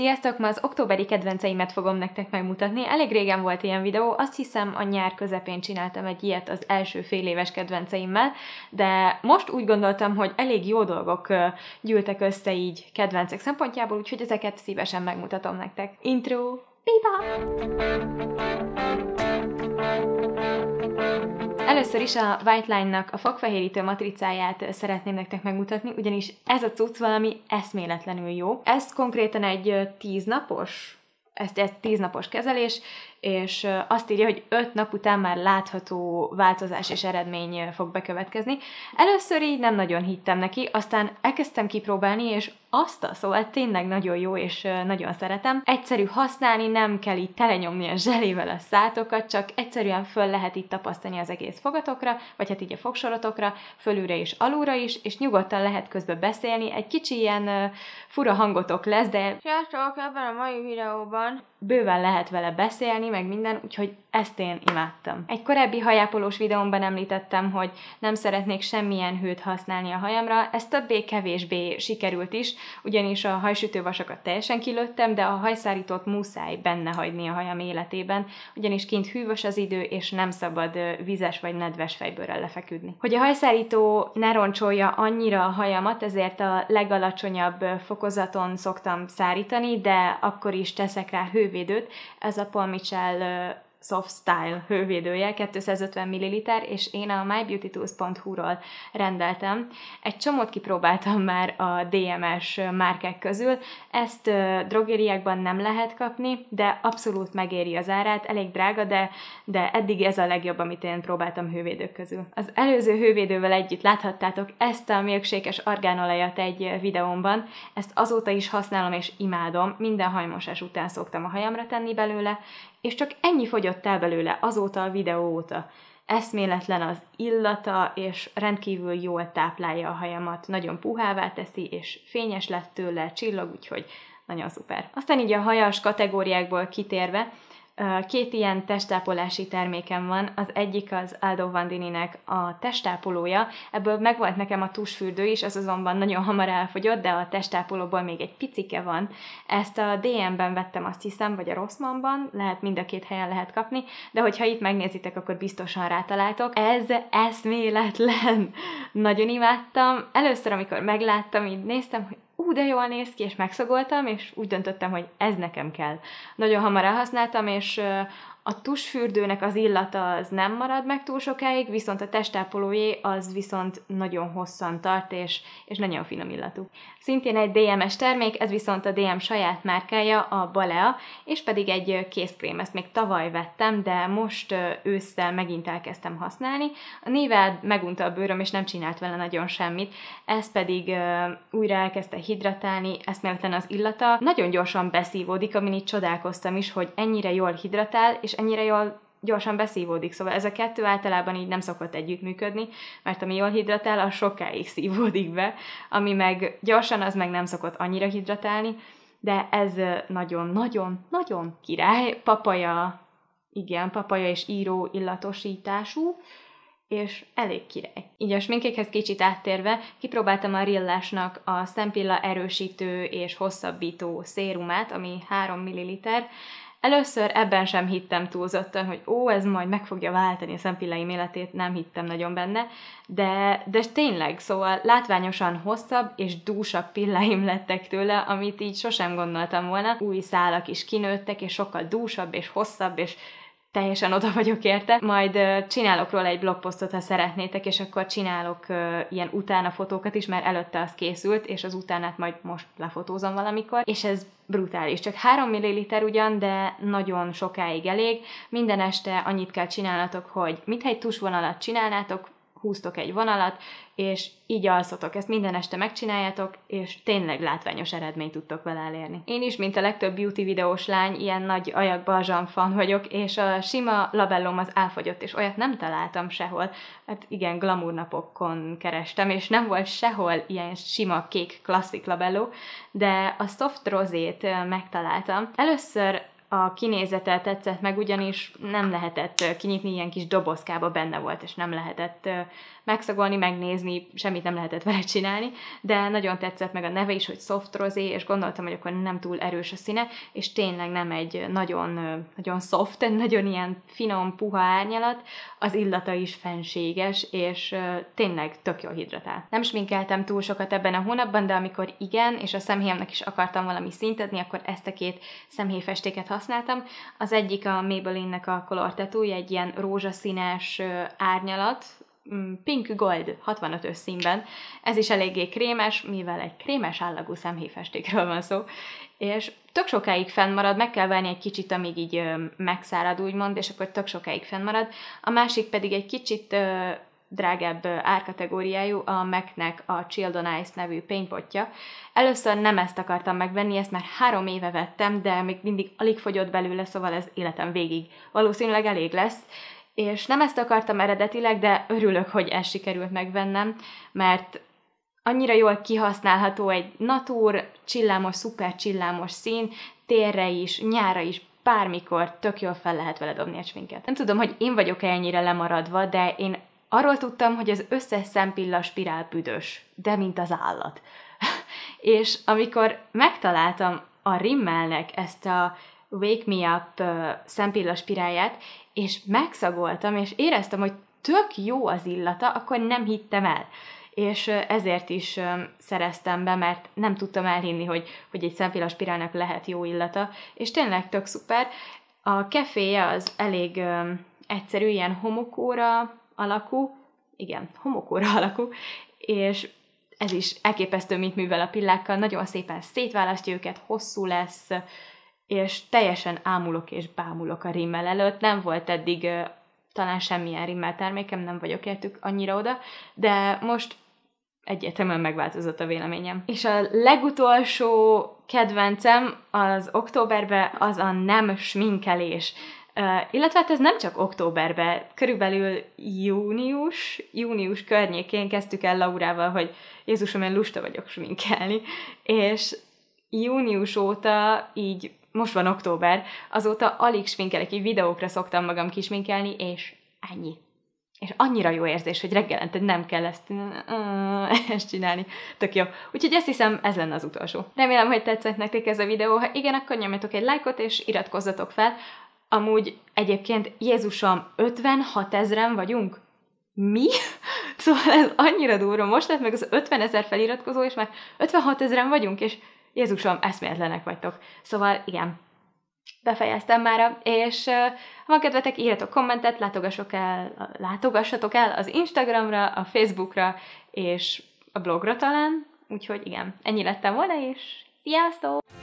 Sziasztok! Ma az októberi kedvenceimet fogom nektek megmutatni. Elég régen volt ilyen videó, azt hiszem a nyár közepén csináltam egy ilyet az első fél éves kedvenceimmel, de most úgy gondoltam, hogy elég jó dolgok gyűltek össze így kedvencek szempontjából, úgyhogy ezeket szívesen megmutatom nektek. Intro! Biba! Először is a White Line-nak a fogfehérítő matricáját szeretném nektek megmutatni, ugyanis ez a cucc valami eszméletlenül jó. Ez konkrétan egy tíznapos ez egy tíznapos kezelés, és azt írja, hogy öt nap után már látható változás és eredmény fog bekövetkezni. Először így nem nagyon hittem neki, aztán elkezdtem kipróbálni, és azt a szóval tényleg nagyon jó, és nagyon szeretem. Egyszerű használni, nem kell így telenyomni a zselével a szátokat, csak egyszerűen föl lehet itt tapasztani az egész fogatokra, vagy hát így a fogsorotokra, fölülre és alulra is, és nyugodtan lehet közben beszélni. Egy kicsi ilyen uh, fura hangotok lesz, de... Sziasztok, ebben a mai videóban bőven lehet vele beszélni, meg minden, úgyhogy ezt én imádtam. Egy korábbi hajápolós videómban említettem, hogy nem szeretnék semmilyen hőt használni a hajamra, ez többé-kevésbé sikerült is, ugyanis a hajsütővasakat teljesen kilőttem, de a hajszárítót muszáj benne hagyni a hajam életében, ugyanis kint hűvös az idő, és nem szabad vizes vagy nedves fejbőrrel lefeküdni. Hogy a hajszárító ne roncsolja annyira a hajamat, ezért a legalacsonyabb fokozaton szoktam szárítani, de akkor is teszek rá hővédőt. Ez a Paul Mitchell soft style hővédője, 250 ml, és én a mybeautytools.hu-ról rendeltem. Egy csomót kipróbáltam már a DMS márkák közül, ezt drogériákban nem lehet kapni, de abszolút megéri az árát, elég drága, de, de eddig ez a legjobb, amit én próbáltam hővédők közül. Az előző hővédővel együtt láthattátok ezt a milksékes argánolajat egy videómban, ezt azóta is használom és imádom, minden hajmosás után szoktam a hajamra tenni belőle, és csak ennyi fogyott el belőle azóta a videó óta. Eszméletlen az illata, és rendkívül jól táplálja a hajamat, nagyon puhává teszi, és fényes lett tőle, csillog, úgyhogy nagyon szuper. Aztán így a hajas kategóriákból kitérve, Két ilyen testápolási termékem van, az egyik az Aldo Vandininek a testápolója, ebből megvolt nekem a tusfürdő is, az azonban nagyon hamar elfogyott, de a testápolóból még egy picike van. Ezt a DM-ben vettem azt hiszem, vagy a Rossmanban, lehet mind a két helyen lehet kapni, de hogyha itt megnézitek, akkor biztosan rátaláltok. Ez eszméletlen! Nagyon imádtam. Először, amikor megláttam, így néztem, hogy ú, de jól néz ki, és megszagoltam, és úgy döntöttem, hogy ez nekem kell. Nagyon hamar elhasználtam, és a tusfürdőnek az illata az nem marad meg túl sokáig, viszont a testápolójé az viszont nagyon hosszan tart, és, és nagyon finom illatú. Szintén egy DM-es termék, ez viszont a DM saját márkája, a Balea, és pedig egy készkrém, ezt még tavaly vettem, de most ősszel megint elkezdtem használni. A nével megunta a bőröm, és nem csinált vele nagyon semmit, ez pedig újra elkezdte hidratálni, eszméletlen az illata. Nagyon gyorsan beszívódik, amin itt csodálkoztam is, hogy ennyire jól hidratál, és és ennyire jól gyorsan beszívódik, szóval ez a kettő általában így nem szokott együttműködni, mert ami jól hidratál, az sokáig szívódik be, ami meg gyorsan, az meg nem szokott annyira hidratálni, de ez nagyon-nagyon-nagyon király, papaja, igen, papaja és író illatosítású, és elég király. Így a sminkékhez kicsit áttérve, kipróbáltam a Rillásnak a szempilla erősítő és hosszabbító szérumát, ami 3 ml. Először ebben sem hittem túlzottan, hogy ó, ez majd meg fogja váltani a szempilleim életét, nem hittem nagyon benne, de, de tényleg, szóval látványosan hosszabb és dúsabb pilláim lettek tőle, amit így sosem gondoltam volna. Új szálak is kinőttek, és sokkal dúsabb és hosszabb és teljesen oda vagyok érte. Majd csinálok róla egy blogposztot, ha szeretnétek, és akkor csinálok ilyen utána fotókat is, mert előtte az készült, és az utánát majd most lefotózom valamikor, és ez brutális. Csak 3 ml ugyan, de nagyon sokáig elég. Minden este annyit kell csinálnatok, hogy mintha egy tusvonalat csinálnátok, húztok egy vonalat, és így alszotok. Ezt minden este megcsináljátok, és tényleg látványos eredményt tudtok vele elérni. Én is, mint a legtöbb beauty videós lány, ilyen nagy balzsam fan vagyok, és a sima labellom az elfogyott, és olyat nem találtam sehol. Hát igen, glamour napokon kerestem, és nem volt sehol ilyen sima kék klasszik labelló, de a soft rozét megtaláltam. Először a kinézete tetszett meg, ugyanis nem lehetett kinyitni, ilyen kis dobozkába benne volt, és nem lehetett megszagolni, megnézni, semmit nem lehetett vele csinálni, de nagyon tetszett meg a neve is, hogy soft rosé, és gondoltam, hogy akkor nem túl erős a színe, és tényleg nem egy nagyon, nagyon soft, nagyon ilyen finom, puha árnyalat, az illata is fenséges, és tényleg tök jól hidratál. Nem sminkeltem túl sokat ebben a hónapban, de amikor igen, és a szemhéjamnak is akartam valami szintetni, akkor ezt a két szemhéjfestéket használtam, használtam. Az egyik a Maybelline-nek a Color Tattoo, egy ilyen rózsaszínes árnyalat, mm, Pink Gold 65-ös színben. Ez is eléggé krémes, mivel egy krémes állagú szemhéjfestékről van szó. És tök sokáig fennmarad, meg kell venni egy kicsit, amíg így megszárad, úgymond, és akkor tök sokáig fennmarad. A másik pedig egy kicsit drágább árkategóriájú, a Mac-nek a Childon Ice nevű pénypotja. Először nem ezt akartam megvenni, ezt már három éve vettem, de még mindig alig fogyott belőle, szóval ez életem végig valószínűleg elég lesz. És nem ezt akartam eredetileg, de örülök, hogy ez sikerült megvennem, mert annyira jól kihasználható egy natur, csillámos, szuper csillámos szín, térre is, nyára is, bármikor tök jól fel lehet vele dobni a sminket. Nem tudom, hogy én vagyok-e ennyire lemaradva, de én Arról tudtam, hogy az összes szempilla spirál büdös, de mint az állat. és amikor megtaláltam a Rimmelnek ezt a Wake Me Up uh, szempilla spirálját, és megszagoltam, és éreztem, hogy tök jó az illata, akkor nem hittem el. És ezért is szereztem be, mert nem tudtam elhinni, hogy, hogy egy szempilla spirálnak lehet jó illata, és tényleg tök szuper. A keféje az elég um, egyszerű, ilyen homokóra alakú, igen, homokóra alakú, és ez is elképesztő, mint művel a pillákkal, nagyon szépen szétválasztja őket, hosszú lesz, és teljesen ámulok és bámulok a rimmel előtt. Nem volt eddig talán semmilyen rimmel termékem, nem vagyok értük annyira oda, de most egyértelműen megváltozott a véleményem. És a legutolsó kedvencem az októberben az a nem sminkelés illetve hát ez nem csak októberben, körülbelül június, június környékén kezdtük el Laurával, hogy Jézusom, én lusta vagyok sminkelni, és június óta így, most van október, azóta alig sminkelek, így videókra szoktam magam kisminkelni, és ennyi. És annyira jó érzés, hogy reggelente nem kell ezt, ezt csinálni. Tök jó. Úgyhogy ezt hiszem, ez lenne az utolsó. Remélem, hogy tetszett nektek ez a videó. Ha igen, akkor nyomjatok egy lájkot, és iratkozzatok fel. Amúgy egyébként Jézusom, 56 ezeren vagyunk? Mi? Szóval ez annyira durva. Most lett meg az 50 ezer feliratkozó, és már 56 ezeren vagyunk, és Jézusom, eszméletlenek vagytok. Szóval igen, befejeztem már, és ha van kedvetek, írjatok kommentet, látogasok el, látogassatok el az Instagramra, a Facebookra, és a blogra talán, úgyhogy igen, ennyi lettem volna, és sziasztok!